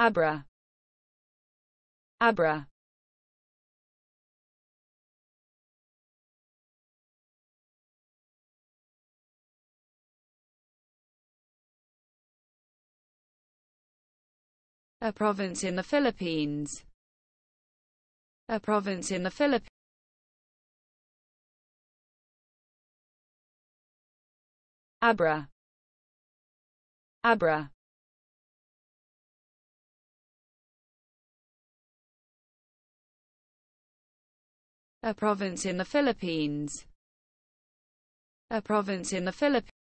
Abra. Abra. A province in the Philippines. A province in the Philippines. Abra. Abra. a province in the Philippines, a province in the Philippines.